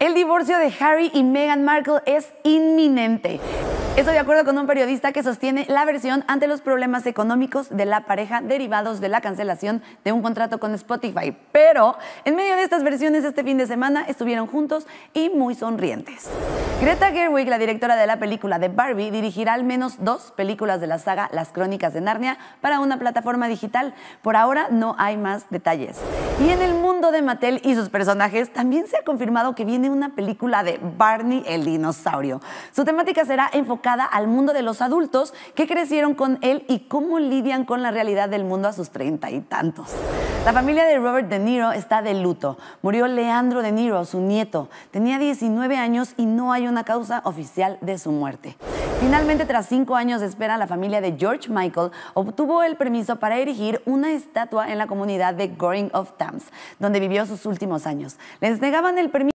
El divorcio de Harry y Meghan Markle es inminente. Estoy de acuerdo con un periodista que sostiene la versión ante los problemas económicos de la pareja derivados de la cancelación de un contrato con Spotify. Pero en medio de estas versiones este fin de semana estuvieron juntos y muy sonrientes. Greta Gerwig, la directora de la película de Barbie, dirigirá al menos dos películas de la saga Las Crónicas de Narnia para una plataforma digital. Por ahora no hay más detalles. Y en el mundo de Mattel y sus personajes también se ha confirmado que viene una película de Barney el dinosaurio. Su temática será enfocada al mundo de los adultos que crecieron con él y cómo lidian con la realidad del mundo a sus treinta y tantos. La familia de Robert De Niro está de luto. Murió Leandro De Niro, su nieto. Tenía 19 años y no hay una causa oficial de su muerte. Finalmente, tras cinco años de espera, la familia de George Michael obtuvo el permiso para erigir una estatua en la comunidad de Goring of Thames, donde vivió sus últimos años. Les negaban el permiso